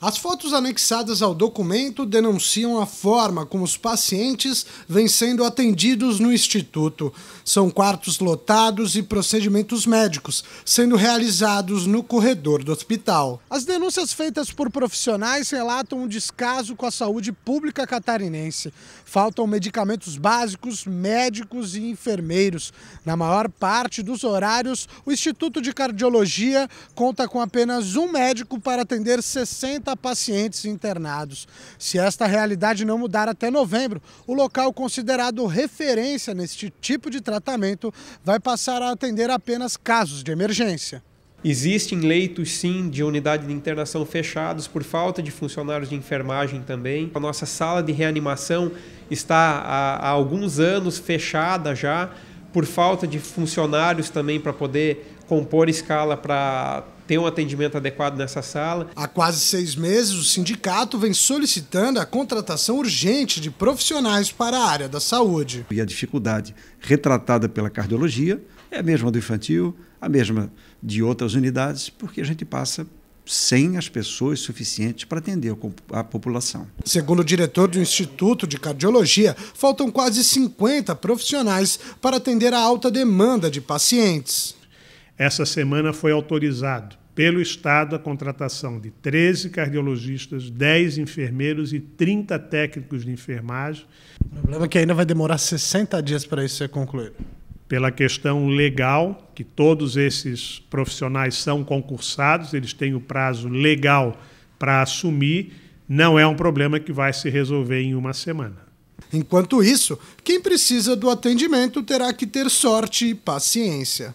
As fotos anexadas ao documento denunciam a forma como os pacientes vêm sendo atendidos no instituto. São quartos lotados e procedimentos médicos sendo realizados no corredor do hospital. As denúncias feitas por profissionais relatam um descaso com a saúde pública catarinense. Faltam medicamentos básicos, médicos e enfermeiros. Na maior parte dos horários, o Instituto de Cardiologia conta com apenas um médico para atender 60 pacientes internados. Se esta realidade não mudar até novembro, o local considerado referência neste tipo de tratamento vai passar a atender apenas casos de emergência. Existem leitos, sim, de unidade de internação fechados por falta de funcionários de enfermagem também. A nossa sala de reanimação está há, há alguns anos fechada já, por falta de funcionários também para poder compor escala para ter um atendimento adequado nessa sala. Há quase seis meses, o sindicato vem solicitando a contratação urgente de profissionais para a área da saúde. E a dificuldade retratada pela cardiologia é a mesma do infantil, a mesma de outras unidades, porque a gente passa sem as pessoas suficientes para atender a população. Segundo o diretor do Instituto de Cardiologia, faltam quase 50 profissionais para atender a alta demanda de pacientes. Essa semana foi autorizado pelo Estado a contratação de 13 cardiologistas, 10 enfermeiros e 30 técnicos de enfermagem. O problema é que ainda vai demorar 60 dias para isso ser concluído. Pela questão legal, que todos esses profissionais são concursados, eles têm o prazo legal para assumir, não é um problema que vai se resolver em uma semana. Enquanto isso, quem precisa do atendimento terá que ter sorte e paciência.